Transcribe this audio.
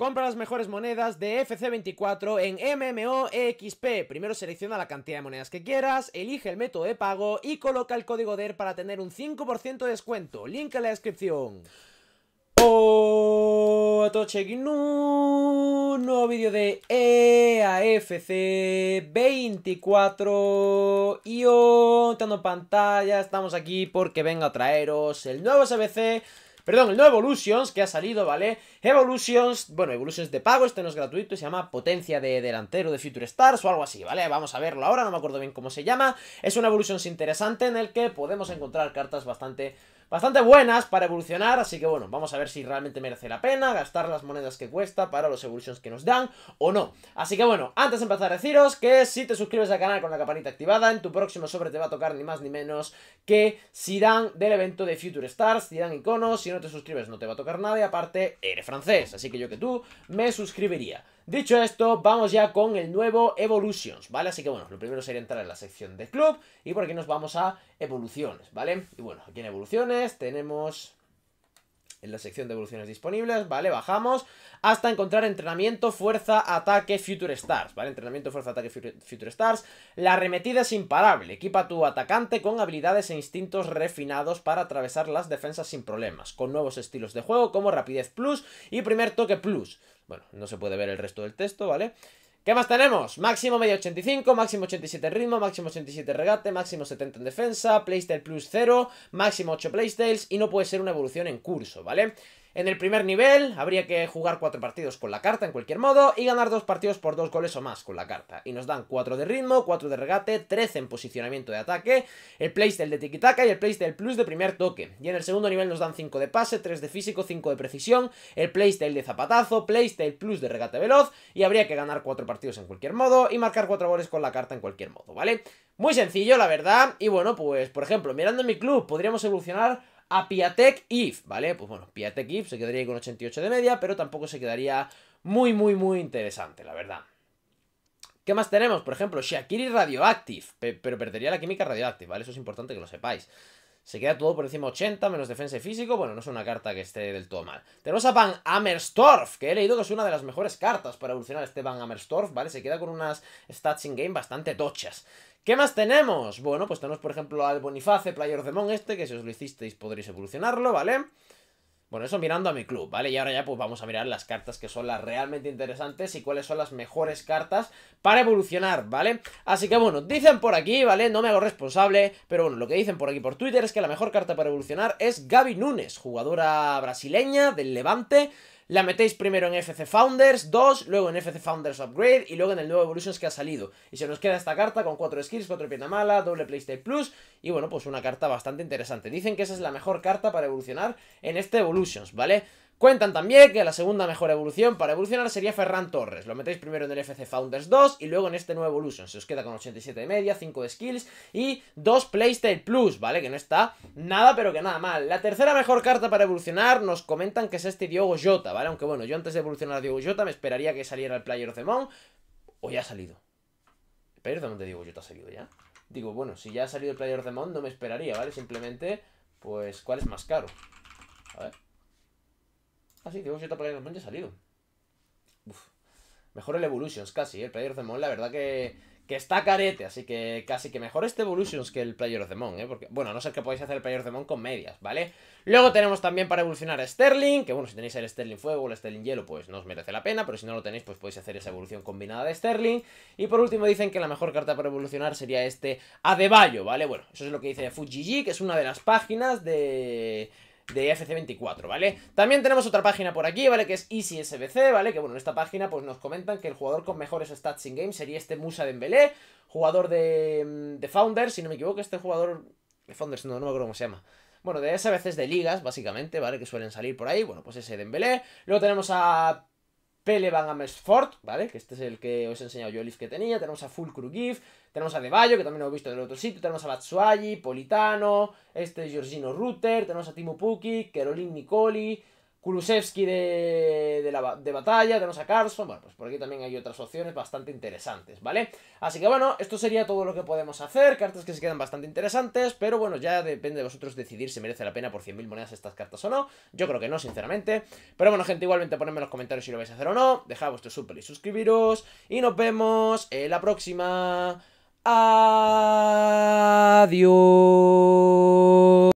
Compra las mejores monedas de FC24 en MMOXP. Primero selecciona la cantidad de monedas que quieras, elige el método de pago y coloca el código DER para tener un 5% de descuento. Link en la descripción. todos toche, un nuevo vídeo de EAFC24 y en pantalla, estamos aquí porque vengo a traeros el nuevo SBC Perdón, el nuevo Evolutions que ha salido, ¿vale? Evolutions, bueno, Evolutions de pago, este no es gratuito, se llama Potencia de Delantero de Future Stars o algo así, ¿vale? Vamos a verlo ahora, no me acuerdo bien cómo se llama. Es una Evolutions interesante en el que podemos encontrar cartas bastante bastante buenas para evolucionar, así que bueno, vamos a ver si realmente merece la pena gastar las monedas que cuesta para los evolutions que nos dan o no. Así que bueno, antes de empezar a deciros que si te suscribes al canal con la campanita activada, en tu próximo sobre te va a tocar ni más ni menos que si dan del evento de Future Stars, dan Iconos, si no te suscribes no te va a tocar nada y aparte eres francés, así que yo que tú me suscribiría. Dicho esto, vamos ya con el nuevo Evolutions, ¿vale? Así que bueno, lo primero sería entrar en la sección de club y por aquí nos vamos a evoluciones, ¿vale? Y bueno, aquí en evoluciones tenemos en la sección de evoluciones disponibles, ¿vale? Bajamos hasta encontrar entrenamiento, fuerza, ataque, Future Stars, ¿vale? Entrenamiento, fuerza, ataque, Future Stars. La arremetida es imparable. Equipa a tu atacante con habilidades e instintos refinados para atravesar las defensas sin problemas, con nuevos estilos de juego como Rapidez Plus y Primer Toque Plus. Bueno, no se puede ver el resto del texto, ¿vale? vale ¿Qué más tenemos? Máximo medio 85, máximo 87 ritmo, máximo 87 regate, máximo 70 en defensa, playstyle plus 0, máximo 8 playstyles y no puede ser una evolución en curso, ¿vale? En el primer nivel habría que jugar 4 partidos con la carta en cualquier modo y ganar 2 partidos por 2 goles o más con la carta. Y nos dan 4 de ritmo, 4 de regate, 13 en posicionamiento de ataque, el playstyle de tiki-taka y el playstyle plus de primer toque. Y en el segundo nivel nos dan 5 de pase, 3 de físico, 5 de precisión, el playstyle de zapatazo, playstyle plus de regate veloz y habría que ganar cuatro partidos en cualquier modo y marcar cuatro goles con la carta en cualquier modo, ¿vale? Muy sencillo, la verdad. Y bueno, pues por ejemplo, mirando mi club podríamos evolucionar a Piatek If, ¿vale? Pues bueno, Piatek If se quedaría con 88 de media, pero tampoco se quedaría muy, muy, muy interesante, la verdad. ¿Qué más tenemos? Por ejemplo, Shakiri Radioactive, pero perdería la química radioactive, ¿vale? Eso es importante que lo sepáis. Se queda todo por encima 80, menos defensa y físico. Bueno, no es una carta que esté del todo mal. Tenemos a Van Amerstorf, que he leído que es una de las mejores cartas para evolucionar este Van Amerstorf, ¿vale? Se queda con unas stats in-game bastante tochas. ¿Qué más tenemos? Bueno, pues tenemos por ejemplo al Boniface, Player Demon este, que si os lo hicisteis podréis evolucionarlo, ¿vale? vale bueno, eso mirando a mi club, ¿vale? Y ahora ya pues vamos a mirar las cartas que son las realmente interesantes y cuáles son las mejores cartas para evolucionar, ¿vale? Así que bueno, dicen por aquí, ¿vale? No me hago responsable, pero bueno, lo que dicen por aquí por Twitter es que la mejor carta para evolucionar es Gaby Nunes, jugadora brasileña del Levante, la metéis primero en FC Founders 2, luego en FC Founders Upgrade y luego en el nuevo Evolutions que ha salido. Y se nos queda esta carta con 4 skills, 4 Piedra mala, doble playstyle plus y bueno, pues una carta bastante interesante. Dicen que esa es la mejor carta para evolucionar en este Evolutions, ¿vale? Cuentan también que la segunda mejor evolución para evolucionar sería Ferran Torres. Lo metéis primero en el FC Founders 2 y luego en este nuevo Evolution. Se os queda con 87 de media, 5 de skills y 2 Playstyle Plus, ¿vale? Que no está nada, pero que nada mal. La tercera mejor carta para evolucionar nos comentan que es este Diogo Jota, ¿vale? Aunque bueno, yo antes de evolucionar a Diogo Jota me esperaría que saliera el Player of the Month o ya ha salido. perdón, te digo Diogo Jota ha salido ya. Digo, bueno, si ya ha salido el Player of the Month no me esperaría, ¿vale? Simplemente, pues, ¿cuál es más caro? A ver. Ah, sí, yo Player of the ya ha salido. Uf. Mejor el Evolutions, casi. Eh, el Player of the la verdad que, está carete. Así que casi que mejor este Evolutions que el Player of the ¿eh? Porque, bueno, no sé qué podáis hacer el Player of the con medias, ¿vale? Luego tenemos también para evolucionar a Sterling. Que bueno, si tenéis el Sterling Fuego o el Sterling Hielo, pues no os merece la pena. Pero si no lo tenéis, pues podéis hacer esa evolución combinada de Sterling. Y por último dicen que la mejor carta para evolucionar sería este Adebayo, ¿vale? Bueno, eso es lo que dice Fujiji, que es una de las páginas de de FC24, ¿vale? También tenemos otra página por aquí, ¿vale? Que es EasySBC, ¿vale? Que bueno, en esta página pues nos comentan que el jugador con mejores stats in game sería este Musa Dembélé, jugador de, mm, de Founders, si no me equivoco, este jugador de Founders, no, no me acuerdo cómo se llama. Bueno, de SBCs veces de ligas, básicamente, ¿vale? Que suelen salir por ahí. Bueno, pues ese Dembélé. Luego tenemos a Levan a Mesfort, ¿vale? Que este es el que os he enseñado yo el que tenía. Tenemos a Full Gif tenemos a De que también lo he visto del otro sitio. Tenemos a Batsuagi, Politano, este es Giorgino Rutter, tenemos a Timo Puki, caroline Nicoli, Kulusevski de, de, la, de batalla, tenemos a bueno, pues por aquí también hay otras opciones bastante interesantes, ¿vale? Así que bueno, esto sería todo lo que podemos hacer, cartas que se quedan bastante interesantes, pero bueno, ya depende de vosotros decidir si merece la pena por 100.000 monedas estas cartas o no, yo creo que no, sinceramente, pero bueno, gente, igualmente ponedme en los comentarios si lo vais a hacer o no, dejad vuestro súper y suscribiros, y nos vemos en la próxima... Adiós.